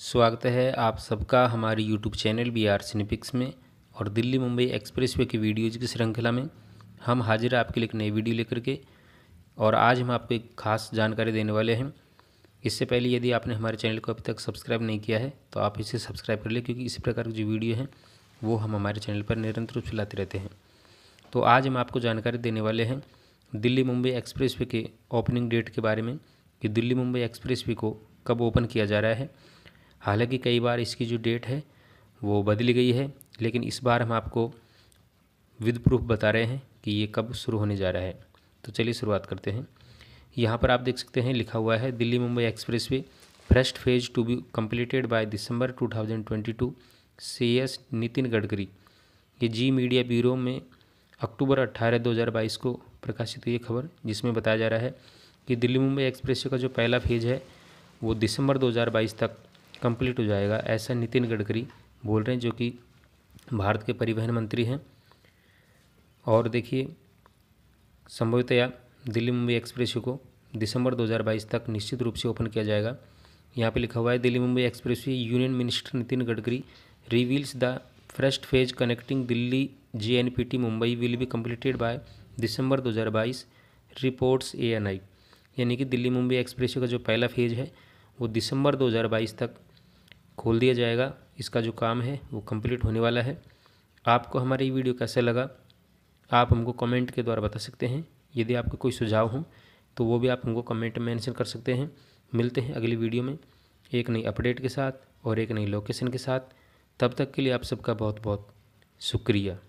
स्वागत है आप सबका हमारे YouTube channel B R Cinepix में और दिल्ली मुंबई एक्सप्रेसवे की वीडियोज़ की श्रृंखला में हम हाजिर हैं आपके लिए एक नई वीडियो लेकर के और आज हम आपको एक खास जानकारी देने वाले हैं इससे पहले यदि आपने हमारे चैनल को अभी तक सब्सक्राइब नहीं किया है तो आप इसे सब्सक्राइब कर लें क्योंकि इसी प्रकार की जो वीडियो हैं वो हम हमारे चैनल पर निरंतर रूप से लाते रहते हैं तो आज हम आपको जानकारी देने वाले हैं दिल्ली मुंबई एक्सप्रेसवे के ओपनिंग डेट के बारे में कि दिल्ली मुंबई एक्सप्रेसवे को कब ओपन किया जा रहा है हालांकि कई बार इसकी जो डेट है वो बदली गई है लेकिन इस बार हम आपको विद प्रूफ बता रहे हैं कि ये कब शुरू होने जा रहा है तो चलिए शुरुआत करते हैं यहाँ पर आप देख सकते हैं लिखा हुआ है Delhi Mumbai express way first phase to be completed by December 2022 says Nitin Gadkari ये जी मीडिया ब्यूरो में अक्टूबर 18 2022 को प्रकाशित हुई खबर जिसमें बताया जा रहा है कि दिल्ली मुंबई एक्सप्रेस का जो पहला फेज है वो दिसंबर 2022 तक कंप्लीट हो जाएगा ऐसा नितिन गडकरी बोल रहे हैं जो कि भारत के परिवहन मंत्री हैं और देखिए संभवतया दिल्ली मुंबई एक्सप्रेस को दिसंबर 2022 तक निश्चित रूप से ओपन किया जाएगा यहाँ पे लिखा हुआ है Delhi Mumbai express union minister Nitin Gadkari reveals the first phase connecting Delhi to Mumbai will be completed by December 2022 reports आई यानी कि दिल्ली मुंबई एक्सप्रेस का जो पहला फेज है वो दिसंबर 2022 तक खोल दिया जाएगा इसका जो काम है वो कंप्लीट होने वाला है आपको हमारी ये वीडियो कैसे लगा आप हमको कमेंट के द्वारा बता सकते हैं यदि आपके कोई सुझाव हो तो वो भी आप हमको कमेंट मेंशन कर सकते हैं मिलते हैं अगली वीडियो में एक नई अपडेट के साथ और एक नई लोकेशन के साथ तब तक के लिए आप सबका बहुत बहुत शुक्रिया